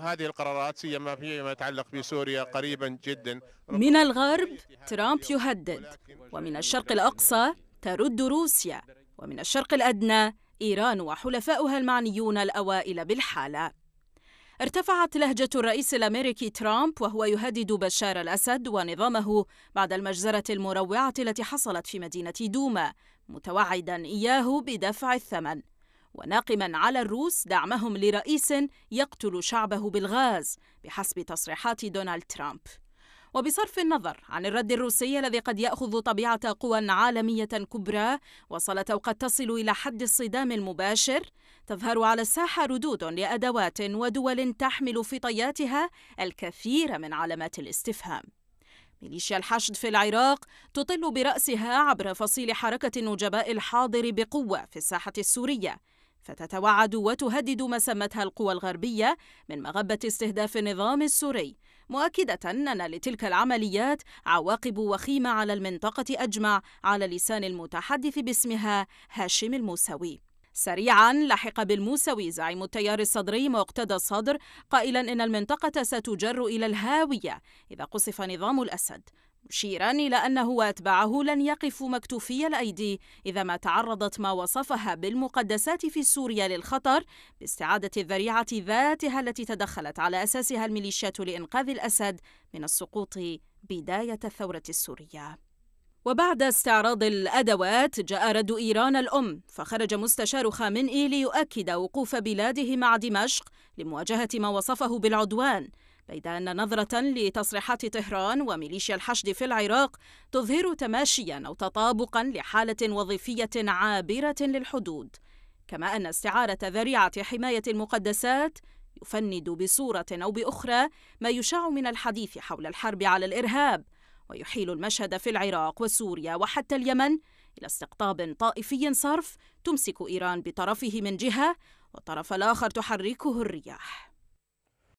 هذه القرارات سيما فيما يتعلق بسوريا قريبا جدا من الغرب ترامب يهدد ومن الشرق الأقصى ترد روسيا ومن الشرق الأدنى إيران وحلفاؤها المعنيون الأوائل بالحالة ارتفعت لهجة الرئيس الأمريكي ترامب وهو يهدد بشار الأسد ونظامه بعد المجزرة المروعة التي حصلت في مدينة دوما متوعدا إياه بدفع الثمن وناقما على الروس دعمهم لرئيس يقتل شعبه بالغاز بحسب تصريحات دونالد ترامب وبصرف النظر عن الرد الروسي الذي قد ياخذ طبيعه قوى عالميه كبرى وصلت او قد تصل الى حد الصدام المباشر تظهر على الساحه ردود لادوات ودول تحمل في طياتها الكثير من علامات الاستفهام ميليشيا الحشد في العراق تطل براسها عبر فصيل حركه النجباء الحاضر بقوه في الساحه السوريه فتتوعد وتهدد ما سمتها القوى الغربية من مغبة استهداف النظام السوري مؤكدة أن لتلك العمليات عواقب وخيمة على المنطقة أجمع على لسان المتحدث باسمها هاشم الموسوي سريعا لحق بالموسوي زعيم التيار الصدري مقتدى الصدر قائلا ان المنطقه ستجر الى الهاويه اذا قصف نظام الاسد مشيرا إلى أنه وأتباعه لن يقفوا مكتوفي الأيدي إذا ما تعرضت ما وصفها بالمقدسات في سوريا للخطر باستعادة الذريعة ذاتها التي تدخلت على أساسها الميليشيات لإنقاذ الأسد من السقوط بداية الثورة السورية. وبعد استعراض الأدوات جاء رد إيران الأم فخرج مستشار خامنئي ليؤكد وقوف بلاده مع دمشق لمواجهة ما وصفه بالعدوان بيد أن نظرة لتصريحات طهران وميليشيا الحشد في العراق تظهر تماشيا أو تطابقا لحالة وظيفية عابرة للحدود كما أن استعارة ذريعة حماية المقدسات يفند بصورة أو بأخرى ما يشاع من الحديث حول الحرب على الإرهاب ويحيل المشهد في العراق وسوريا وحتى اليمن إلى استقطاب طائفي صرف تمسك إيران بطرفه من جهة والطرف الآخر تحركه الرياح